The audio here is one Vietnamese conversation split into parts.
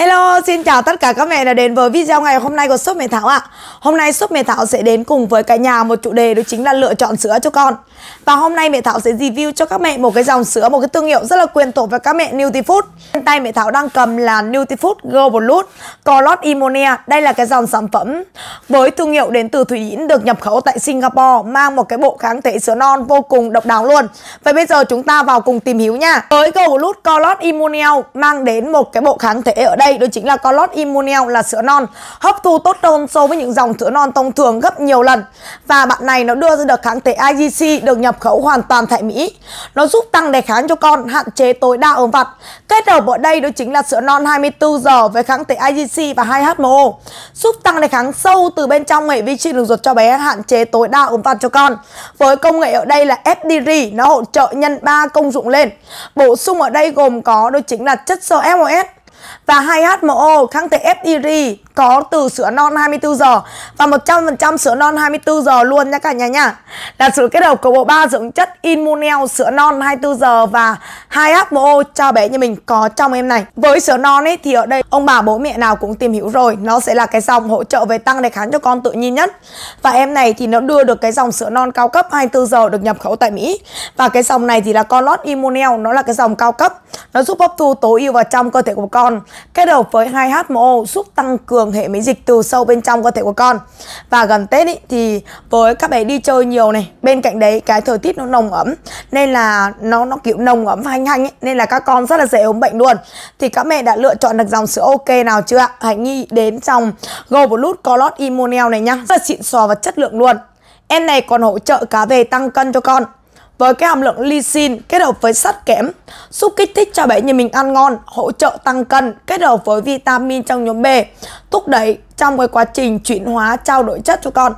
Hello, xin chào tất cả các mẹ đã đến với video ngày hôm nay của shop Mẹ Thảo ạ. À. Hôm nay shop Mẹ Thảo sẽ đến cùng với cả nhà một chủ đề đó chính là lựa chọn sữa cho con. Và hôm nay Mẹ Thảo sẽ review cho các mẹ một cái dòng sữa, một cái thương hiệu rất là quyền tổ với các mẹ Nutifood. Trên tay Mẹ Thảo đang cầm là Nutifood Global Loot Colot Immonia. Đây là cái dòng sản phẩm với thương hiệu đến từ Thụy Điển được nhập khẩu tại Singapore, mang một cái bộ kháng thể sữa non vô cùng độc đáo luôn. Vậy bây giờ chúng ta vào cùng tìm hiểu nha. Với Global Loot Colot Immonia mang đến một cái bộ kháng thể ở đây đây đó chính là Colot Immunel là sữa non hấp thu tốt hơn so với những dòng sữa non thông thường gấp nhiều lần và bạn này nó đưa ra được kháng thể IgC được nhập khẩu hoàn toàn tại Mỹ nó giúp tăng đề kháng cho con hạn chế tối đa ốm vặt kết hợp ở đây đó chính là sữa non 24 giờ với kháng thể IgC và 2HMO giúp tăng đề kháng sâu từ bên trong hệ vi sinh đường ruột cho bé hạn chế tối đa ốm vặt cho con với công nghệ ở đây là FDR nó hỗ trợ nhân 3 công dụng lên bổ sung ở đây gồm có đó chính là chất sơ MOS và 2 h 1 o kháng thể FIR có từ sữa non 24 giờ và 100% sữa non 24 giờ luôn nha cả nhà nha. Là sự kết hợp của bộ ba dưỡng chất Inmunel sữa non 24 giờ và 2HMO cho bé nhà mình có trong em này. Với sữa non ấy thì ở đây ông bà bố mẹ nào cũng tìm hiểu rồi, nó sẽ là cái dòng hỗ trợ về tăng đề kháng cho con tự nhiên nhất. Và em này thì nó đưa được cái dòng sữa non cao cấp 24 giờ được nhập khẩu tại Mỹ. Và cái dòng này thì là con lót Immunel, nó là cái dòng cao cấp. Nó giúp hấp thu tối ưu vào trong cơ thể của con. Kết hợp với 2HMO giúp tăng cường cường vâng, hệ miễn dịch từ sâu bên trong cơ thể của con và gần tết ý, thì với các bé đi chơi nhiều này bên cạnh đấy cái thời tiết nó nồng ẩm nên là nó nó kiểu nồng ẩm hanh hanh ấy, nên là các con rất là dễ ốm bệnh luôn thì các mẹ đã lựa chọn được dòng sữa ok nào chưa ạ hãy nghĩ đến dòng Govolut Colot Imonel này nhá rất là xịn sò và chất lượng luôn em này còn hỗ trợ cả về tăng cân cho con với cái hàm lượng lysine kết hợp với sắt kẽm giúp kích thích cho bé nhà mình ăn ngon, hỗ trợ tăng cân kết hợp với vitamin trong nhóm B thúc đẩy trong cái quá trình chuyển hóa trao đổi chất cho con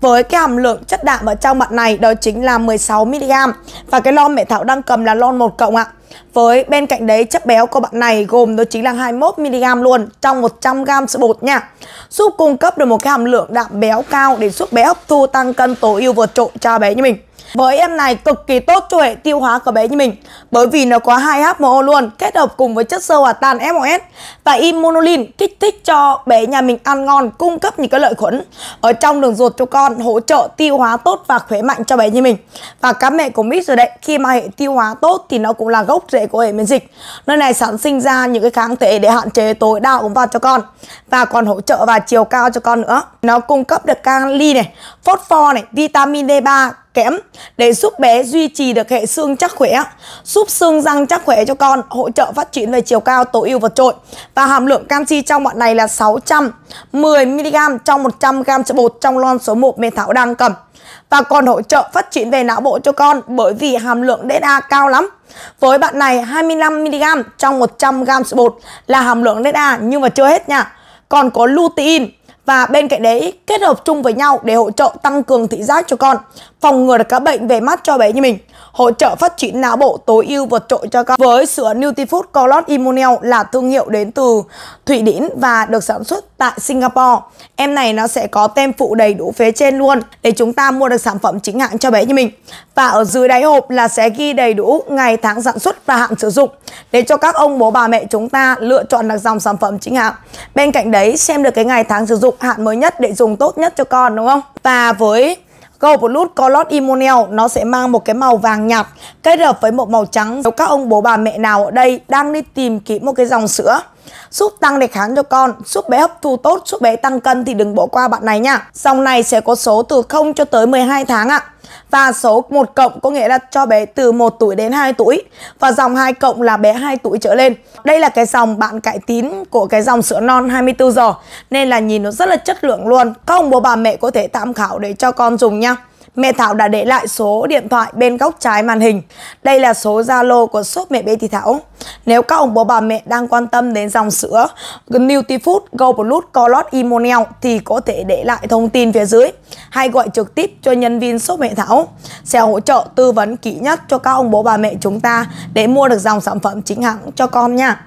với cái hàm lượng chất đạm ở trong mặt này đó chính là 16mg và cái lon mẹ Thảo đang cầm là lon 1 cộng ạ với bên cạnh đấy chất béo của bạn này gồm đó chính là 21mg luôn trong 100g sữa bột nha giúp cung cấp được một cái hàm lượng đạm béo cao để giúp bé hấp thu tăng cân tối ưu vượt trội cho bé như mình với em này cực kỳ tốt cho hệ tiêu hóa của bé như mình Bởi vì nó có 2HMO luôn Kết hợp cùng với chất sơ hòa tan MOS Và immunolin kích thích cho bé bé nhà mình ăn ngon cung cấp những cái lợi khuẩn ở trong đường ruột cho con hỗ trợ tiêu hóa tốt và khỏe mạnh cho bé như mình và các mẹ cũng biết rồi đấy khi mà hệ tiêu hóa tốt thì nó cũng là gốc rễ của hệ miễn dịch nơi này sản sinh ra những cái kháng thể để hạn chế tối đa ống vào cho con và còn hỗ trợ và chiều cao cho con nữa nó cung cấp được kali này phốt pho này vitamin D3 kém để giúp bé duy trì được hệ xương chắc khỏe, giúp xương răng chắc khỏe cho con, hỗ trợ phát triển về chiều cao tối ưu vượt trội. Và hàm lượng canxi trong bọn này là 610 mg trong 100 g sữa bột trong lon số 1 mẹ Thảo đang cầm. Và còn hỗ trợ phát triển về não bộ cho con bởi vì hàm lượng DHA cao lắm. Với bạn này 25mg trong 100g sữa bột là hàm lượng DHA nhưng mà chưa hết nha. Còn có lutein và bên cạnh đấy kết hợp chung với nhau để hỗ trợ tăng cường thị giác cho con, phòng ngừa được các bệnh về mắt cho bé như mình, hỗ trợ phát triển não bộ tối ưu vượt trội cho con. Với sữa Nutifood Colot Immunel là thương hiệu đến từ Thụy Điển và được sản xuất tại Singapore. Em này nó sẽ có tem phụ đầy đủ phía trên luôn để chúng ta mua được sản phẩm chính hãng cho bé như mình. Và ở dưới đáy hộp là sẽ ghi đầy đủ ngày tháng sản xuất và hạn sử dụng để cho các ông bố bà mẹ chúng ta lựa chọn được dòng sản phẩm chính hãng. Bên cạnh đấy xem được cái ngày tháng sử dụng hạn mới nhất để dùng tốt nhất cho con đúng không? Và với Go Plus Color Imonel nó sẽ mang một cái màu vàng nhạt kết hợp với một màu trắng. Nếu các ông bố bà mẹ nào ở đây đang đi tìm kiếm một cái dòng sữa súp tăng đề kháng cho con, súp bé hấp thu tốt, súp bé tăng cân thì đừng bỏ qua bạn này nha. Dòng này sẽ có số từ 0 cho tới 12 tháng ạ. Và số 1 cộng có nghĩa là cho bé từ 1 tuổi đến 2 tuổi Và dòng 2 cộng là bé 2 tuổi trở lên Đây là cái dòng bạn cải tín của cái dòng sữa non 24 giờ Nên là nhìn nó rất là chất lượng luôn Các ông bố bà mẹ có thể tham khảo để cho con dùng nha mẹ Thảo đã để lại số điện thoại bên góc trái màn hình. Đây là số Zalo của shop mẹ Betty Thảo. Nếu các ông bố bà mẹ đang quan tâm đến dòng sữa Nutty Food Go Plus Colot Imonel thì có thể để lại thông tin phía dưới hay gọi trực tiếp cho nhân viên shop mẹ Thảo sẽ hỗ trợ tư vấn kỹ nhất cho các ông bố bà mẹ chúng ta để mua được dòng sản phẩm chính hãng cho con nha.